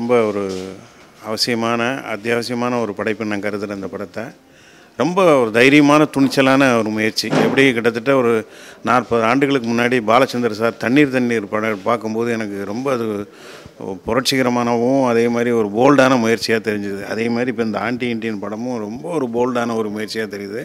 ரொம்ப ஒரு அவசியமான அத்தியாவசியமான ஒரு படைப்பு நான் கருதுகிறேன் இந்த படத்தை ரொம்ப ஒரு தைரியமான துணிச்சலான ஒரு முயற்சி எப்படி கிட்டத்தட்ட ஒரு நாற்பது ஆண்டுகளுக்கு முன்னாடி பாலச்சந்தர் சார் தண்ணீர் தண்ணீர் படம் பார்க்கும்போது எனக்கு ரொம்ப அது புரட்சிகரமானவும் அதே மாதிரி ஒரு போல்டான முயற்சியாக தெரிஞ்சுது அதே மாதிரி இப்போ இந்த ஆண்டி இண்டியன் படமும் ரொம்ப ஒரு போல்டான ஒரு முயற்சியாக தெரியுது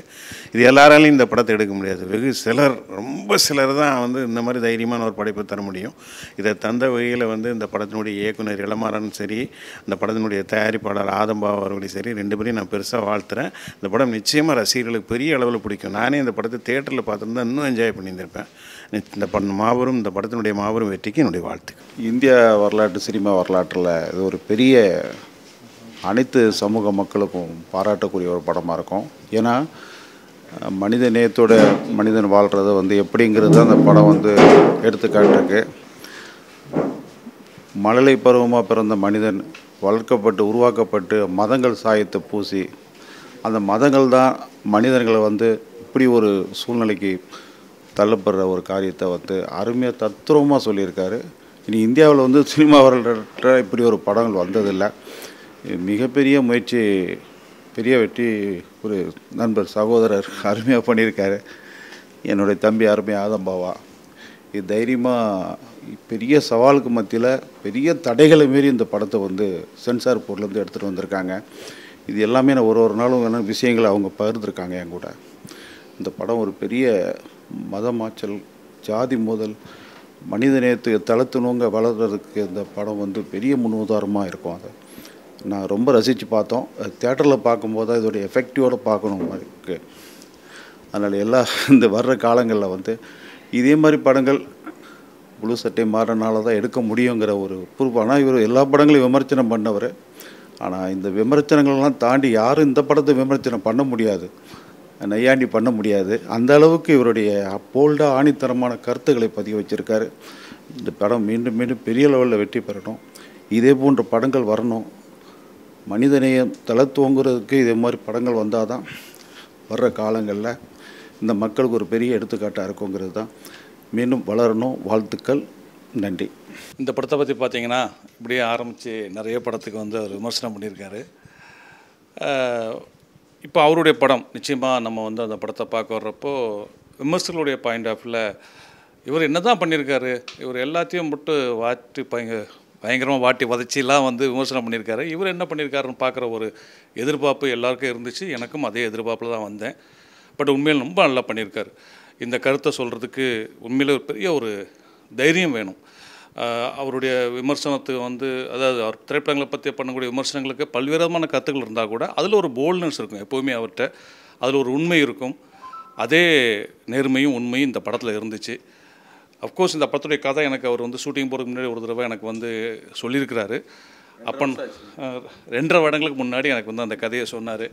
இது எல்லாராலையும் இந்த படத்தை எடுக்க முடியாது வெகு சிலர் ரொம்ப சிலர் தான் வந்து இந்த மாதிரி தைரியமான ஒரு படைப்பை தர முடியும் இதை தந்த வகையில் வந்து இந்த படத்தினுடைய இயக்குனர் இளமாறன் சரி இந்த படத்தினுடைய தயாரிப்பாளர் ஆதம்பாவ அவர்களையும் சரி ரெண்டு பேரையும் நான் பெருசாக வாழ்த்துறேன் இந்த படம் நிச்சயமாக ரசிகர்களுக்கு பெரிய அளவில் பிடிக்கும் நானே இந்த படத்தை தேட்டரில் பார்த்துருந்தா இன்னும் என்ஜாய் பண்ணியிருந்திருப்பேன் இந்த பண் மாபெரும் இந்த படத்தினுடைய மாபெரும் வெற்றிக்கு என்னுடைய வாழ்த்து இந்தியா வரலாற்று சினிமா வரலாற்றில் இது ஒரு பெரிய அனைத்து சமூக மக்களுக்கும் பாராட்டக்கூடிய ஒரு படமாக இருக்கும் ஏன்னா மனித நேயத்தோட மனிதன் வாழ்கிறது வந்து எப்படிங்கிறது அந்த படம் வந்து எடுத்துக்காட்டுருக்கு மழலை பருவமாக பிறந்த மனிதன் வளர்க்கப்பட்டு உருவாக்கப்பட்டு மதங்கள் சாயத்தை பூசி அந்த மதங்கள் தான் மனிதர்களை வந்து இப்படி ஒரு சூழ்நிலைக்கு தள்ளப்படுற ஒரு காரியத்தை வந்து அருமையாக தத்ரூபமாக சொல்லியிருக்காரு இனி இந்தியாவில் வந்து சினிமா வரலாற்ற இப்படி ஒரு படங்கள் வந்ததில்லை மிகப்பெரிய முயற்சி பெரிய வெற்றி ஒரு நண்பர் சகோதரர் அருமையாக பண்ணியிருக்காரு என்னுடைய தம்பி அருமை ஆதம்பாவா இது தைரியமாக பெரிய சவாலுக்கு மத்தியில் பெரிய தடைகளை மீறி இந்த படத்தை வந்து சென்சார் போர்ட்லேருந்து எடுத்துகிட்டு வந்திருக்காங்க இது எல்லாமே நான் ஒரு ஒரு நாளும் விஷயங்களை அவங்க பகிர்ந்துருக்காங்க என் கூட இந்த படம் ஒரு பெரிய மதமாச்சல் ஜாதி மோதல் தளத்து தளர்த்தணுங்க வளர்கிறதுக்கு இந்த படம் வந்து பெரிய முன் உதாரணமாக இருக்கும் அது நான் ரொம்ப ரசித்து பார்த்தோம் தேட்டரில் பார்க்கும்போது தான் இதோடைய எஃபெக்டிவோடு பார்க்கணும் இருக்குது அதனால் எல்லா இந்த வர்ற காலங்களில் வந்து இதே மாதிரி படங்கள் புழு சட்டை மாறினால தான் எடுக்க முடியுங்கிற ஒரு பொறுப்பு ஆனால் இவர் எல்லா படங்களையும் விமர்சனம் பண்ணவர் ஆனால் இந்த விமர்சனங்கள்லாம் தாண்டி யாரும் இந்த படத்தை விமர்சனம் பண்ண முடியாது நையாண்டி பண்ண முடியாது அந்த அளவுக்கு இவருடைய அப்போல்டாக ஆணித்தரமான கருத்துக்களை பதிவு வச்சுருக்காரு இந்த படம் மீண்டும் மீண்டும் பெரிய லெவலில் வெற்றி பெறணும் இதே போன்ற படங்கள் வரணும் மனிதநேயம் தலை துவங்குறதுக்கு இதே மாதிரி படங்கள் வந்தால் தான் வர்ற காலங்களில் இந்த மக்களுக்கு ஒரு பெரிய எடுத்துக்காட்டாக இருக்குங்கிறது தான் மீண்டும் வளரணும் வாழ்த்துக்கள் நன்றி இந்த படத்தை பற்றி பார்த்தீங்கன்னா இப்படியே ஆரம்பித்து நிறைய படத்துக்கு வந்து அவர் விமர்சனம் பண்ணியிருக்காரு இப்போ அவருடைய படம் நிச்சயமாக நம்ம வந்து அந்த படத்தை பார்க்க வர்றப்போ விமர்சகர்களுடைய பாயிண்ட் ஆஃப்ல இவர் என்ன தான் பண்ணியிருக்காரு இவர் எல்லாத்தையும் மட்டும் வாட்டி பயங்க பயங்கரமாக வாட்டி வதச்சிலாம் வந்து விமர்சனம் பண்ணியிருக்காரு இவர் என்ன பண்ணியிருக்காருன்னு பார்க்குற ஒரு எதிர்பார்ப்பு எல்லாருக்கும் இருந்துச்சு எனக்கும் அதே எதிர்பார்ப்பில் தான் வந்தேன் பட் உண்மையில் ரொம்ப நல்லா பண்ணியிருக்காரு இந்த கருத்தை சொல்கிறதுக்கு உண்மையில் ஒரு பெரிய ஒரு தைரியம் வேணும் அவருடைய விமர்சனத்துக்கு வந்து அதாவது அவர் திரைப்படங்களை பற்றி பண்ணக்கூடிய விமர்சனங்களுக்கு பல்வேறு கருத்துக்கள் இருந்தால் கூட அதில் ஒரு போல்ட்னஸ் இருக்கும் எப்போவுமே அவர்கிட்ட அதில் ஒரு உண்மை இருக்கும் அதே நேர்மையும் உண்மையும் இந்த படத்தில் இருந்துச்சு அஃப்கோர்ஸ் இந்த படத்துடைய கதை எனக்கு அவர் வந்து ஷூட்டிங் போகிறதுக்கு முன்னாடி ஒரு தடவை எனக்கு வந்து சொல்லியிருக்கிறாரு அப்பன் ரெண்டரை வருடங்களுக்கு முன்னாடி எனக்கு வந்து அந்த கதையை சொன்னார்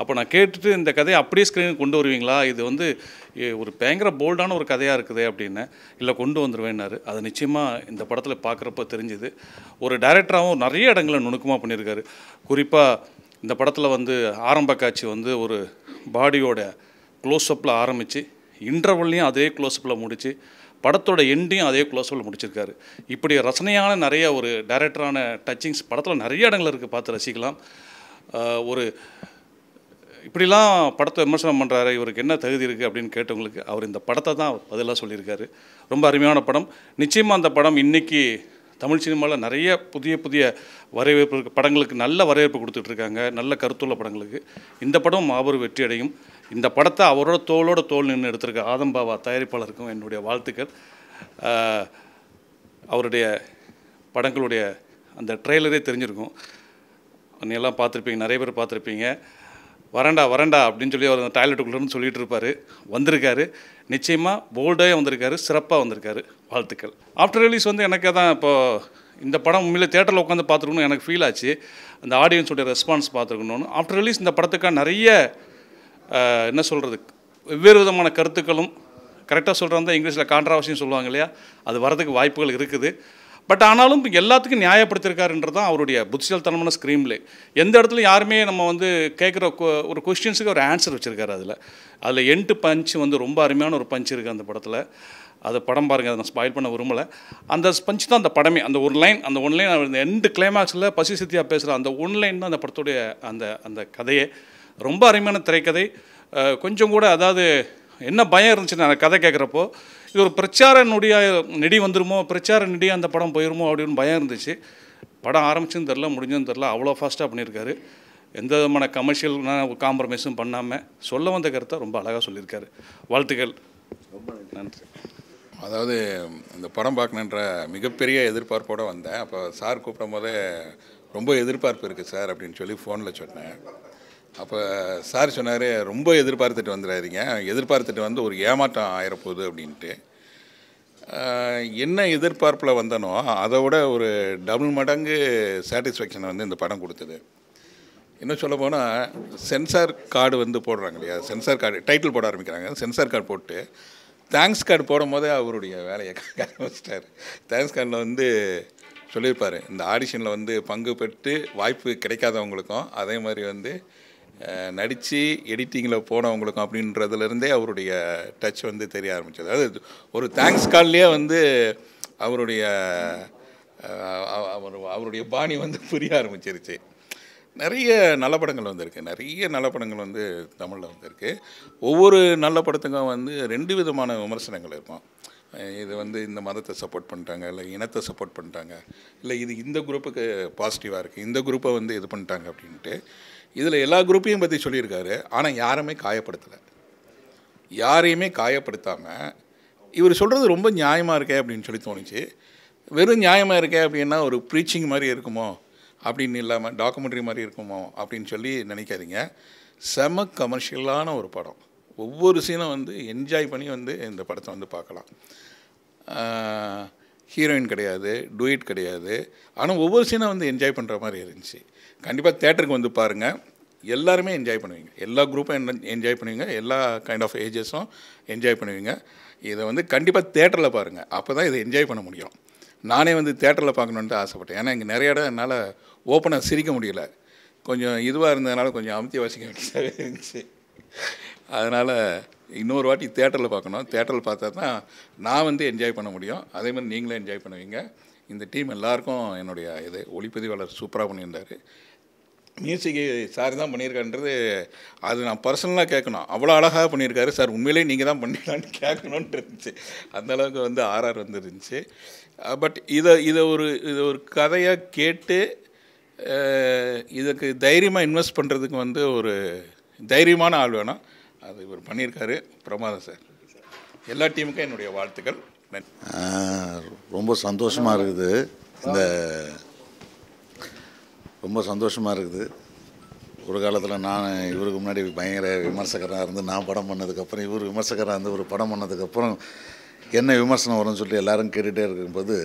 அப்போ நான் கேட்டுட்டு இந்த கதையை அப்படியே ஸ்க்ரீனுக்கு கொண்டு வருவீங்களா இது வந்து ஒரு பயங்கர போல்டான ஒரு கதையாக இருக்குது அப்படின்னு இல்லை கொண்டு வந்துடுவேன்னாரு அது நிச்சயமாக இந்த படத்தில் பார்க்குறப்ப தெரிஞ்சுது ஒரு டைரக்டராகவும் நிறைய இடங்களை நுணுக்கமாக பண்ணியிருக்காரு குறிப்பாக இந்த படத்தில் வந்து ஆரம்ப காட்சி வந்து ஒரு பாடியோட க்ளோஸ்அப்பில் ஆரம்பித்து இன்டர்வல்லையும் அதே க்ளோஸ்அப்பில் முடித்து படத்தோட எண்டையும் அதே க்ளோஸ்அப்பில் முடிச்சிருக்காரு இப்படி ரசனையான நிறைய ஒரு டைரக்டரான டச்சிங்ஸ் படத்தில் நிறைய இடங்கள் இருக்குது பார்த்து ரசிக்கலாம் ஒரு இப்படிலாம் படத்தை விமர்சனம் பண்ணுறாரு இவருக்கு என்ன தகுதி இருக்குது அப்படின்னு கேட்டவங்களுக்கு அவர் இந்த படத்தை தான் பதிலாக சொல்லியிருக்காரு ரொம்ப அருமையான படம் நிச்சயமாக அந்த படம் இன்றைக்கி தமிழ் சினிமாவில் நிறைய புதிய புதிய வரவேற்பு படங்களுக்கு நல்ல வரவேற்பு கொடுத்துட்ருக்காங்க நல்ல கருத்துள்ள படங்களுக்கு இந்த படம் மாபெரும் வெற்றி அடையும் இந்த படத்தை அவரோட தோளோட தோல் நின்று எடுத்திருக்க ஆதம்பாவா தயாரிப்பாளருக்கும் என்னுடைய வாழ்த்துக்கள் அவருடைய படங்களுடைய அந்த ட்ரெய்லரே தெரிஞ்சிருக்கும் அன்னையெல்லாம் பார்த்துருப்பீங்க நிறைய பேர் பார்த்துருப்பீங்க வரண்டா வரண்டா அப்படின்னு சொல்லி அவர் அந்த டாய்லெட்டுக்குள்ளேருந்து சொல்லிட்டு இருப்பார் வந்திருக்காரு நிச்சயமாக போல்டே வந்திருக்காரு சிறப்பாக வந்திருக்காரு வாழ்த்துக்கள் ஆஃப்டர் ரிலீஸ் வந்து எனக்கு தான் இப்போது இந்த படம் உண்மையில் தேட்டரில் உட்காந்து பார்த்துருக்கணும் எனக்கு ஃபீல் ஆச்சு அந்த ஆடியன்ஸோடைய ரெஸ்பான்ஸ் பார்த்துருக்கணும்னு ஆஃப்டர் ரிலீஸ் இந்த படத்துக்காக நிறைய என்ன சொல்கிறது வெவ்வேறு விதமான கருத்துக்களும் கரெக்டாக சொல்கிறாங்க இங்கிலீஷில் கான்ட்ராவர்சின்னு சொல்லுவாங்க இல்லையா அது வரதுக்கு வாய்ப்புகள் இருக்குது பட் ஆனாலும் எல்லாத்துக்கும் நியாயப்படுத்தியிருக்காருன்றது தான் அவருடைய புத்திசாலித்தனமான ஸ்க்ரீம்லே எந்த இடத்துல யாருமே நம்ம வந்து கேட்குற ஒரு கொஸ்டின்ஸுக்கு ஒரு ஆன்சர் வச்சுருக்காரு அதில் அதில் எண்டு பஞ்ச் வந்து ரொம்ப அருமையான ஒரு பஞ்ச் இருக்குது அந்த படத்தில் அது படம் பாருங்கள் அதை நான் ஸ்பாயில் பண்ண விரும்பலை அந்த பஞ்ச் தான் அந்த படமே அந்த ஒரு லைன் அந்த ஒன் லைன் அந்த எண்டு கிளைமேக்ஸில் பசி சித்தியாக பேசுகிற அந்த ஒன் லைன் தான் அந்த படத்துடைய அந்த அந்த கதையே ரொம்ப அருமையான திரைக்கதை கொஞ்சம் கூட அதாவது என்ன பயம் இருந்துச்சுன்னா அந்த கதை கேட்குறப்போ இது ஒரு பிரச்சார நொடியாக நெடி வந்துருமோ பிரச்சார நெடியாக அந்த படம் போயிருமோ அப்படின்னு பயம் இருந்துச்சு படம் ஆரம்பிச்சுன்னு தெரில முடிஞ்சுன்னு தெரில அவ்வளோ ஃபாஸ்ட்டாக பண்ணியிருக்காரு எந்த விதமான கமர்ஷியல் காம்ப்ரமைஸும் பண்ணாமல் சொல்ல வந்த கருத்தை ரொம்ப அழகாக சொல்லியிருக்காரு வாழ்த்துக்கள் ரொம்ப நன்றி அதாவது இந்த படம் பார்க்கணுன்ற மிகப்பெரிய எதிர்பார்ப்போடு வந்தேன் அப்போ சார் கூப்பிடும் போதே ரொம்ப எதிர்பார்ப்பு இருக்குது சார் அப்படின்னு சொல்லி ஃபோனில் சொன்னேன் அப்போ சார் சொன்னார் ரொம்ப எதிர்பார்த்துட்டு வந்துடாதீங்க எதிர்பார்த்துட்டு வந்து ஒரு ஏமாற்றம் ஆயிரப்போகுது அப்படின்ட்டு என்ன எதிர்பார்ப்பில் வந்தனோ அதை விட ஒரு டபுள் மடங்கு சாட்டிஸ்ஃபேக்ஷனை வந்து இந்த படம் கொடுத்தது இன்னும் சொல்ல போனால் சென்சார் கார்டு வந்து போடுறாங்க இல்லையா சென்சார் கார்டு டைட்டில் போட ஆரம்பிக்கிறாங்க சென்சார் கார்டு போட்டு தேங்க்ஸ் கார்டு போடும் போதே அவருடைய வேலையை ஆரம்பிச்சிட்டார் தேங்க்ஸ் கார்டில் வந்து சொல்லியிருப்பார் இந்த ஆடிஷனில் வந்து பங்கு பெற்று வாய்ப்பு கிடைக்காதவங்களுக்கும் அதே மாதிரி வந்து நடித்து எடிட்டிங்கில் போனவங்களுக்கும் அப்படின்றதுலேருந்தே அவருடைய டச் வந்து தெரிய ஆரம்பித்தது அதாவது ஒரு தேங்க்ஸ் கால்லேயே வந்து அவருடைய அவர் அவருடைய பாணி வந்து புரிய ஆரம்பிச்சிருச்சு நிறைய நல்ல படங்கள் வந்திருக்கு நிறைய நல்ல படங்கள் வந்து தமிழில் வந்திருக்கு ஒவ்வொரு நல்ல படத்துக்கும் வந்து ரெண்டு விதமான விமர்சனங்கள் இருக்கும் இது வந்து இந்த மதத்தை சப்போர்ட் பண்ணிட்டாங்க இல்லை இனத்தை சப்போர்ட் பண்ணிட்டாங்க இல்லை இது இந்த குரூப்புக்கு பாசிட்டிவாக இருக்குது இந்த குரூப்பை வந்து இது பண்ணிட்டாங்க அப்படின்ட்டு இதில் எல்லா குரூப்பையும் பற்றி சொல்லியிருக்காரு ஆனால் யாருமே காயப்படுத்தலை யாரையுமே காயப்படுத்தாமல் இவர் சொல்கிறது ரொம்ப நியாயமாக இருக்கே அப்படின்னு சொல்லி தோணுச்சு வெறும் நியாயமாக இருக்கே அப்படின்னா ஒரு ப்ரீச்சிங் மாதிரி இருக்குமோ அப்படின்னு இல்லாமல் டாக்குமெண்ட்ரி மாதிரி இருக்குமோ அப்படின்னு சொல்லி நினைக்காதீங்க செம கமர்ஷியலான ஒரு படம் ஒவ்வொரு சீனும் வந்து என்ஜாய் பண்ணி வந்து இந்த படத்தை வந்து பார்க்கலாம் ஹீரோயின் கிடையாது டூயிட் கிடையாது ஆனால் ஒவ்வொரு சீனும் வந்து என்ஜாய் பண்ணுற மாதிரி இருந்துச்சு கண்டிப்பாக தேட்டருக்கு வந்து பாருங்கள் எல்லாருமே என்ஜாய் பண்ணுவீங்க எல்லா குரூப்பும் என்ஜாய் பண்ணுவீங்க எல்லா கைண்ட் ஆஃப் ஏஜஸும் என்ஜாய் பண்ணுவீங்க இதை வந்து கண்டிப்பாக தேட்டரில் பாருங்கள் அப்போ தான் இதை என்ஜாய் பண்ண முடியும் நானே வந்து தேட்டரில் பார்க்கணுன்ட்டு ஆசைப்பட்டேன் ஏன்னா இங்கே நிறைய இடம் என்னால் ஓப்பனாக சிரிக்க முடியல கொஞ்சம் இதுவாக இருந்ததுனால கொஞ்சம் அமுத்தி வாசிக்க வேண்டியதாக இருந்துச்சு அதனால் இன்னொரு வாட்டி தேட்டரில் பார்க்கணும் தேட்டரில் பார்த்தா தான் நான் வந்து என்ஜாய் பண்ண முடியும் அதே மாதிரி நீங்களே என்ஜாய் பண்ணுவீங்க இந்த டீம் எல்லாருக்கும் என்னுடைய இது ஒளிப்பதிவாளர் சூப்பராக பண்ணியிருந்தார் மியூசிக்கு சார் தான் பண்ணியிருக்காருன்றது அது நான் பர்சனலாக கேட்கணும் அவ்வளோ அழகாக பண்ணியிருக்காரு சார் உண்மையிலே நீங்கள் தான் பண்ணிடலான்னு கேட்கணுன்ட்டு இருந்துச்சு அந்தளவுக்கு வந்து ஆர்ஆர் வந்துருந்துச்சு பட் இதை இதை ஒரு இதை ஒரு கதையாக கேட்டு இதுக்கு தைரியமாக இன்வெஸ்ட் பண்ணுறதுக்கு வந்து ஒரு தைரியமான ஆள் வேணும் அது இவர் பண்ணியிருக்காரு பிரமாதம் சார் எல்லா டீமுக்கும் என்னுடைய வாழ்த்துக்கள் ரொம்ப சந்தோஷமாக இருக்குது இந்த ரொம்ப சந்தோஷமாக இருக்குது ஒரு காலத்தில் நான் இவருக்கு முன்னாடி பயங்கர விமர்சகராக இருந்து நான் படம் பண்ணதுக்கப்புறம் இவர் விமர்சகராக இருந்து ஒரு படம் பண்ணதுக்கப்புறம் என்ன விமர்சனம் வரும்னு சொல்லி எல்லோரும் கேட்டுகிட்டே இருக்கும்போது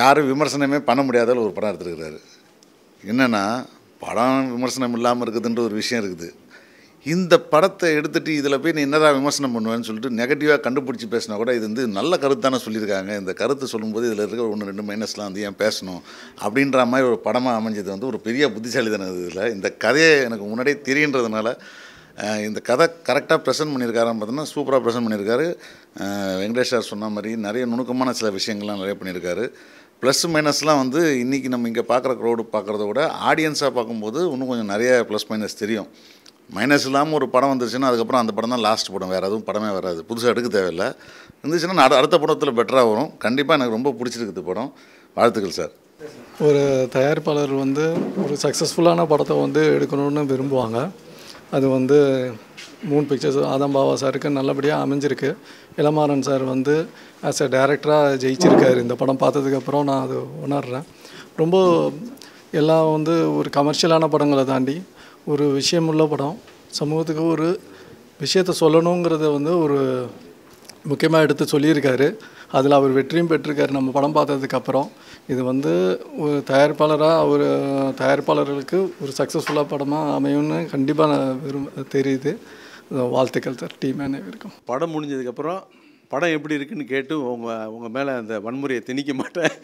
யாரும் விமர்சனமே பண்ண முடியாதால ஒரு படம் எடுத்துருக்கிறாரு என்னென்னா படம் விமர்சனம் இல்லாமல் இருக்குதுன்ற ஒரு விஷயம் இருக்குது இந்த படத்தை எடுத்துகிட்டு இதில் போய் நீ என்னதான் விமர்சனம் பண்ணுவேன்னு சொல்லிட்டு நெகட்டிவாக கண்டுபிடிச்சி பேசினா கூட இது வந்து நல்ல கருத்தான சொல்லியிருக்காங்க இந்த கருத்து சொல்லும்போது இதில் இருக்கிற ஒன்று ரெண்டு மைனஸ்லாம் வந்து ஏன் பேசணும் அப்படின்ற மாதிரி ஒரு படமாக அமைஞ்சது வந்து ஒரு பெரிய புத்திசாலிதான இதில் இந்த கதையை எனக்கு முன்னாடியே தெரியுன்றதுனால இந்த கதை கரெக்டாக ப்ரெசென்ட் பண்ணியிருக்காருன்னு பார்த்தோன்னா சூப்பராக ப்ரெசென்ட் பண்ணியிருக்காரு வெங்கடேஷ் சார் சொன்ன மாதிரி நிறைய நுணுக்கமான சில விஷயங்கள்லாம் நிறைய பண்ணியிருக்காரு ப்ளஸ் மைனஸ்லாம் வந்து இன்றைக்கி நம்ம இங்கே பார்க்குற க்ரௌடு பார்க்குறத விட ஆடியன்ஸாக பார்க்கும்போது இன்னும் கொஞ்சம் நிறைய ப்ளஸ் மைனஸ் தெரியும் மைனஸ் இல்லாமல் ஒரு படம் வந்துருச்சுன்னா அதுக்கப்புறம் அந்த படம் தான் லாஸ்ட் படம் வேறு எதுவும் படமே வராது புதுசாக எடுக்க தேவையில்லை இருந்துச்சுன்னா நான் அடுத்த படத்தில் பெட்டராக வரும் கண்டிப்பாக எனக்கு ரொம்ப பிடிச்சிருக்குது படம் வாழ்த்துக்கள் சார் ஒரு தயாரிப்பாளர் வந்து ஒரு சக்ஸஸ்ஃபுல்லான படத்தை வந்து எடுக்கணும்னு விரும்புவாங்க அது வந்து மூன் பிக்சர்ஸ் ஆதம் பாபா சாருக்கு நல்லபடியாக அமைஞ்சிருக்கு இளமாறன் சார் வந்து ஆஸ் எ டேரக்டராக ஜெயிச்சிருக்காரு இந்த படம் பார்த்ததுக்கப்புறம் நான் அது உணர்கிறேன் ரொம்ப எல்லாம் வந்து ஒரு கமர்ஷியலான படங்களை தாண்டி ஒரு விஷயமுள்ள படம் சமூகத்துக்கு ஒரு விஷயத்தை சொல்லணுங்கிறத வந்து ஒரு முக்கியமாக எடுத்து சொல்லியிருக்காரு அதில் அவர் வெற்றியும் பெற்றிருக்காரு நம்ம படம் பார்த்ததுக்கப்புறம் இது வந்து ஒரு தயாரிப்பாளராக அவர் தயாரிப்பாளர்களுக்கு ஒரு சக்ஸஸ்ஃபுல்லாக படமாக அமையும்னு கண்டிப்பாக நான் விரும்ப தெரியுது வாழ்த்துக்கள் சார் டீம் இருக்கும் படம் முடிஞ்சதுக்கப்புறம் படம் எப்படி இருக்குன்னு கேட்டு உங்கள் உங்கள் மேலே அந்த வன்முறையை திணிக்க மாட்டேன்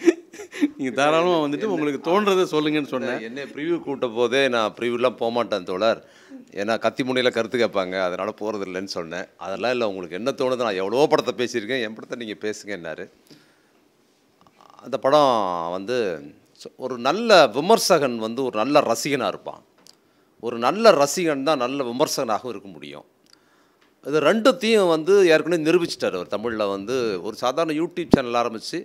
நீங்கள் தாராளமாக வந்துட்டு உங்களுக்கு தோன்றதை சொல்லுங்கன்னு சொன்னேன் என்ன ப்ரிவியூ கூட்ட போதே நான் ப்ரிவியூலாம் போகமாட்டேன் தோழர் ஏன்னா கத்தி முனையில் கருத்து கேட்பாங்க அதனால் போகிறது இல்லைன்னு சொன்னேன் அதெல்லாம் இல்லை உங்களுக்கு என்ன தோணுது நான் எவ்வளோ படத்தை பேசியிருக்கேன் என் படத்தை நீங்கள் பேசுங்க என்னார் அந்த படம் வந்து ஒரு நல்ல விமர்சகன் வந்து ஒரு நல்ல ரசிகனாக இருப்பான் ஒரு நல்ல ரசிகன் தான் நல்ல விமர்சகனாகவும் இருக்க முடியும் இது ரெண்டுத்தையும் வந்து ஏற்கனவே நிரூபிச்சிட்டார் அவர் தமிழில் வந்து ஒரு சாதாரண யூடியூப் சேனல் ஆரம்பித்து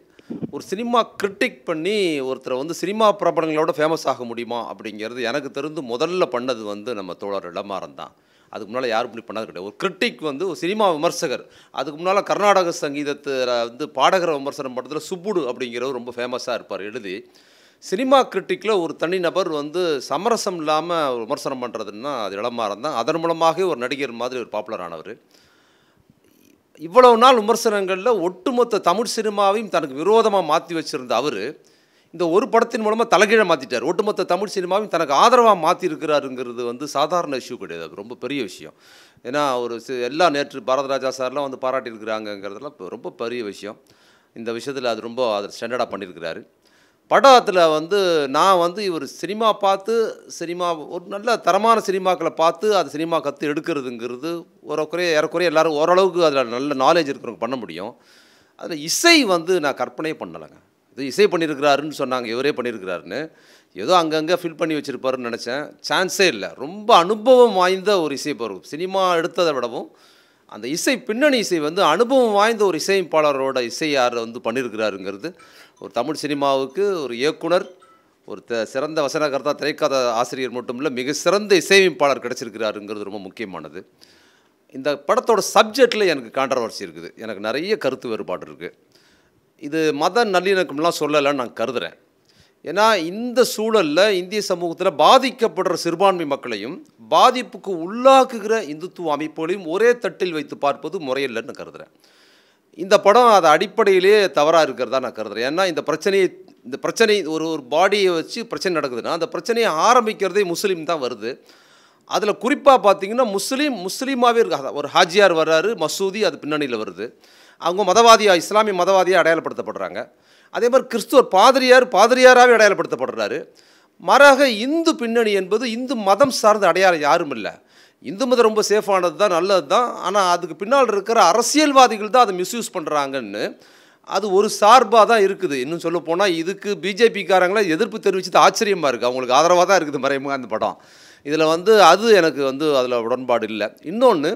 ஒரு சினிமா கிரிட்டிக் பண்ணி ஒருத்தரை வந்து சினிமா பிரபலங்களோட ஃபேமஸ் ஆக முடியுமா அப்படிங்கிறது எனக்கு தெரிந்து முதல்ல பண்ணது வந்து நம்ம தோழர் இளமாறன் தான் அதுக்கு முன்னால் யாரும் இப்படி பண்ணது கிடையாது ஒரு கிரிட்டிக் வந்து ஒரு சினிமா விமர்சகர் அதுக்கு முன்னால் கர்நாடக சங்கீதத்தில் வந்து பாடகர் விமர்சனம் பண்ணுறதுல சுப்புடு அப்படிங்கிறவர் ரொம்ப ஃபேமஸாக இருப்பார் எழுதி சினிமா கிரிட்டிக்கில் ஒரு தனிநபர் வந்து சமரசம் இல்லாமல் விமர்சனம் பண்ணுறதுன்னா அது இளமாறன் தான் அதன் மூலமாகவே ஒரு நடிகர் மாதிரி ஒரு பாப்புலர் ஆனவர் இவ்வளவு நாள் விமர்சனங்களில் ஒட்டுமொத்த தமிழ் சினிமாவையும் தனக்கு விரோதமாக மாற்றி வச்சுருந்த அவர் இந்த ஒரு படத்தின் மூலமாக தலைகீழ மாற்றிட்டார் ஒட்டுமொத்த தமிழ் சினிமாவையும் தனக்கு ஆதரவாக மாற்றிருக்கிறாருங்கிறது வந்து சாதாரண இஷ்யூ கிடையாது அது ரொம்ப பெரிய விஷயம் ஏன்னா ஒரு எல்லா நேற்று பாரதராஜா சார்லாம் வந்து பாராட்டியிருக்கிறாங்கங்கிறதெல்லாம் ரொம்ப பெரிய விஷயம் இந்த விஷயத்தில் அது ரொம்ப அதை ஸ்டாண்டர்டாக பண்ணியிருக்கிறாரு படத்தில் வந்து நான் வந்து இவர் சினிமா பார்த்து சினிமா ஒரு நல்ல தரமான சினிமாக்களை பார்த்து அது சினிமா கற்று எடுக்கிறதுங்கிறது ஒரு குறைய ஏறக்குறைய எல்லோரும் ஓரளவுக்கு அதில் நல்ல நாலேஜ் இருக்கிறவங்க பண்ண முடியும் அதில் இசை வந்து நான் கற்பனையே பண்ணலைங்க இது இசை பண்ணியிருக்கிறாருன்னு சொன்னாங்க இவரே பண்ணியிருக்கிறாருன்னு ஏதோ அங்கங்கே ஃபில் பண்ணி வச்சுருப்பாருன்னு நினச்சேன் சான்ஸே இல்லை ரொம்ப அனுபவம் வாய்ந்த ஒரு இசை பருவம் சினிமா எடுத்ததை விடவும் அந்த இசை பின்னணி இசை வந்து அனுபவம் வாய்ந்த ஒரு இசையமைப்பாளரோட இசை யார் வந்து பண்ணியிருக்கிறாருங்கிறது ஒரு தமிழ் சினிமாவுக்கு ஒரு இயக்குனர் ஒரு த சிறந்த வசனகர்த்தா திரைக்காத ஆசிரியர் மட்டும் இல்லை மிக சிறந்த இசையமைப்பாளர் கிடச்சிருக்கிறாருங்கிறது ரொம்ப முக்கியமானது இந்த படத்தோட சப்ஜெக்டில் எனக்கு கான்ட்ரவர்சி இருக்குது எனக்கு நிறைய கருத்து வேறுபாடு இருக்குது இது மத நல்லிணக்கம்லாம் சொல்லலைன்னு நான் கருதுகிறேன் ஏன்னா இந்த சூழலில் இந்திய சமூகத்தில் பாதிக்கப்படுற சிறுபான்மை மக்களையும் பாதிப்புக்கு உள்ளாக்குகிற இந்துத்துவ அமைப்புகளையும் ஒரே தட்டில் வைத்து பார்ப்பது முறையில்லைன்னு கருதுகிறேன் இந்த படம் அதை அடிப்படையிலே தவறாக இருக்கிறதா நான் கருதுகிறேன் ஏன்னா இந்த பிரச்சனையை இந்த பிரச்சனை ஒரு ஒரு பாடியை வச்சு பிரச்சனை நடக்குதுன்னா அந்த பிரச்சனையை ஆரம்பிக்கிறதே முஸ்லீம் தான் வருது அதில் குறிப்பாக பார்த்தீங்கன்னா முஸ்லீம் முஸ்லீமாகவே இருக்கா ஒரு ஹாஜியார் வர்றாரு மசூதி அது பின்னணியில் வருது அவங்க மதவாதியாக இஸ்லாமிய மதவாதியாக அடையாளப்படுத்தப்படுறாங்க அதே மாதிரி கிறிஸ்துவர் பாதிரியார் பாதிரியாராகவே அடையாளப்படுத்தப்படுறாரு மாறாக இந்து பின்னணி என்பது இந்து மதம் சார்ந்த அடையாளம் யாரும் இல்லை இந்து மதம் ரொம்ப சேஃபானது தான் நல்லது தான் ஆனால் அதுக்கு பின்னால் இருக்கிற அரசியல்வாதிகள் தான் அதை மிஸ்யூஸ் பண்ணுறாங்கன்னு அது ஒரு சார்பாக தான் இருக்குது இன்னும் சொல்ல போனால் இதுக்கு பிஜேபிக்காரங்களே எதிர்ப்பு தெரிவிச்சது ஆச்சரியமாக இருக்குது அவங்களுக்கு ஆதரவாக தான் இருக்குது மறைமுக அந்த படம் இதில் வந்து அது எனக்கு வந்து அதில் உடன்பாடு இல்லை இன்னொன்று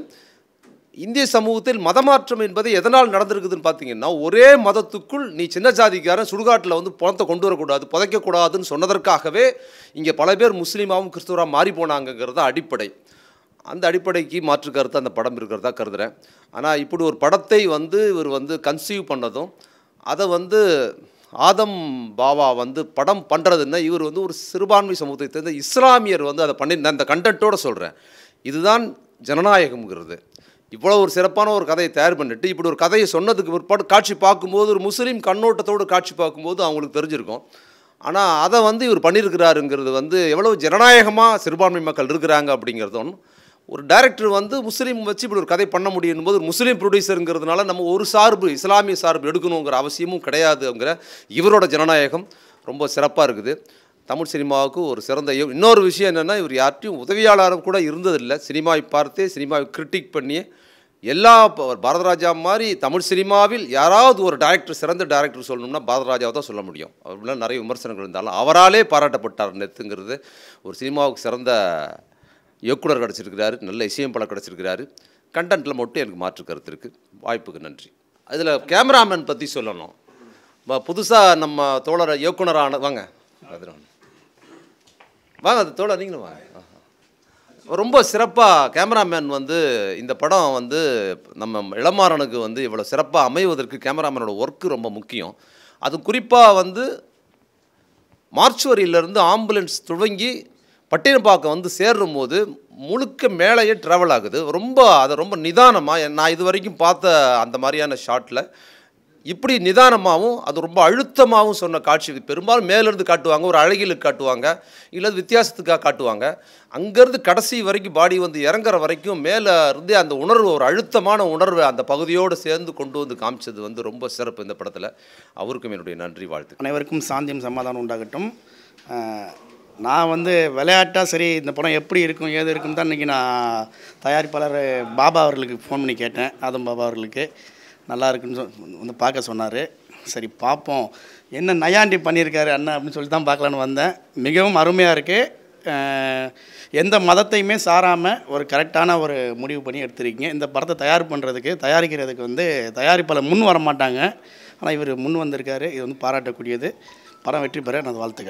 இந்திய சமூகத்தில் மதமாற்றம் என்பது எதனால் நடந்திருக்குதுன்னு பார்த்தீங்கன்னா ஒரே மதத்துக்குள் நீ சின்ன ஜாதிக்காரன் சுடுகாட்டில் வந்து பணத்தை கொண்டு வரக்கூடாது புதைக்கக்கூடாதுன்னு சொன்னதற்காகவே இங்கே பல பேர் முஸ்லீமாகவும் கிறிஸ்துவராக மாறி போனாங்கிறது அடிப்படை அந்த அடிப்படைக்கு மாற்று கருத்து அந்த படம் இருக்கிறதா கருதுகிறேன் ஆனால் இப்படி ஒரு படத்தை வந்து இவர் வந்து கன்சீவ் பண்ணதும் அதை வந்து ஆதம் பாபா வந்து படம் பண்ணுறதுன்னா இவர் வந்து ஒரு சிறுபான்மை சமூகத்தை சேர்ந்த இஸ்லாமியர் வந்து அதை பண்ணியிருந்தேன் அந்த கண்டென்ட்டோடு சொல்கிறேன் இதுதான் ஜனநாயகம்ங்கிறது இவ்வளோ ஒரு சிறப்பான ஒரு கதையை தயார் பண்ணிட்டு இப்படி ஒரு கதையை சொன்னதுக்கு பிற்பாடு காட்சி பார்க்கும்போது ஒரு முஸ்லீம் கண்ணோட்டத்தோடு காட்சி பார்க்கும்போது அவங்களுக்கு தெரிஞ்சிருக்கும் ஆனால் அதை வந்து இவர் பண்ணியிருக்கிறாருங்கிறது வந்து எவ்வளோ ஜனநாயகமாக சிறுபான்மை மக்கள் இருக்கிறாங்க அப்படிங்கிறது ஒரு டைரக்டர் வந்து முஸ்லீம் வச்சு இப்படி ஒரு கதை பண்ண முடியும் போது ஒரு முஸ்லீம் ப்ரொடியூசருங்கிறதுனால நம்ம ஒரு சார்பு இஸ்லாமிய சார்பு எடுக்கணுங்கிற அவசியமும் கிடையாதுங்கிற இவரோட ஜனநாயகம் ரொம்ப சிறப்பாக இருக்குது தமிழ் சினிமாவுக்கு ஒரு சிறந்த இன்னொரு விஷயம் என்னென்னா இவர் யார்ட்டையும் உதவியாளரும் கூட இருந்ததில்லை சினிமாவை பார்த்தே சினிமாவை கிரிட்டிக் பண்ணியே எல்லா பாரதராஜா மாதிரி தமிழ் சினிமாவில் யாராவது ஒரு டைரக்டர் சிறந்த டைரக்டர் சொல்லணும்னா பாரதராஜாவை தான் சொல்ல முடியும் அப்படிலாம் நிறைய விமர்சனங்கள் இருந்தாலும் அவராலே பாராட்டப்பட்டார் நெத்துங்கிறது ஒரு சினிமாவுக்கு சிறந்த இயக்குனர் கிடச்சிருக்கிறாரு நல்ல பல கிடச்சிருக்கிறாரு கண்டென்ட்டில் மட்டும் எனக்கு மாற்று கருத்து இருக்குது வாய்ப்புக்கு நன்றி அதில் கேமராமேன் பற்றி சொல்லணும் புதுசாக நம்ம தோழர் இயக்குனரான வாங்க வாங்க அது தோழர் நீங்களும் வாங்க ரொம்ப சிறப்பாக கேமராமேன் வந்து இந்த படம் வந்து நம்ம இளமாறனுக்கு வந்து இவ்வளோ சிறப்பாக அமைவதற்கு கேமராமேனோட ஒர்க்கு ரொம்ப முக்கியம் அது குறிப்பாக வந்து வரியிலேருந்து ஆம்புலன்ஸ் துவங்கி பட்டினப்பாக்கம் வந்து சேரும் போது முழுக்க மேலேயே ட்ராவல் ஆகுது ரொம்ப அதை ரொம்ப நிதானமாக நான் இது வரைக்கும் பார்த்த அந்த மாதிரியான ஷாட்டில் இப்படி நிதானமாகவும் அது ரொம்ப அழுத்தமாகவும் சொன்ன காட்சி பெரும்பாலும் மேலேருந்து காட்டுவாங்க ஒரு அழகிலுக்கு காட்டுவாங்க இல்லை வித்தியாசத்துக்காக காட்டுவாங்க அங்கேருந்து கடைசி வரைக்கும் பாடி வந்து இறங்குற வரைக்கும் மேலே இருந்து அந்த உணர்வு ஒரு அழுத்தமான உணர்வை அந்த பகுதியோடு சேர்ந்து கொண்டு வந்து காமிச்சது வந்து ரொம்ப சிறப்பு இந்த படத்தில் அவருக்கும் என்னுடைய நன்றி வாழ்த்து அனைவருக்கும் சாந்தியம் சமாதானம் உண்டாகட்டும் நான் வந்து விளையாட்டாக சரி இந்த படம் எப்படி இருக்கும் ஏது இருக்கும் தான் இன்றைக்கி நான் தயாரிப்பாளர் பாபா அவர்களுக்கு ஃபோன் பண்ணி கேட்டேன் ஆதம் பாபா அவர்களுக்கு நல்லா இருக்குன்னு வந்து பார்க்க சொன்னார் சரி பார்ப்போம் என்ன நயாண்டி பண்ணியிருக்காரு அண்ணன் அப்படின்னு சொல்லி தான் பார்க்கலான்னு வந்தேன் மிகவும் அருமையாக இருக்குது எந்த மதத்தையுமே சாராமல் ஒரு கரெக்டான ஒரு முடிவு பண்ணி எடுத்துருக்கீங்க இந்த படத்தை தயார் பண்ணுறதுக்கு தயாரிக்கிறதுக்கு வந்து தயாரிப்பாளர் முன் வர மாட்டாங்க ஆனால் இவர் முன் வந்திருக்காரு இது வந்து பாராட்டக்கூடியது படம் வெற்றி பெற நான் வாழ்த்துக்கிறேன்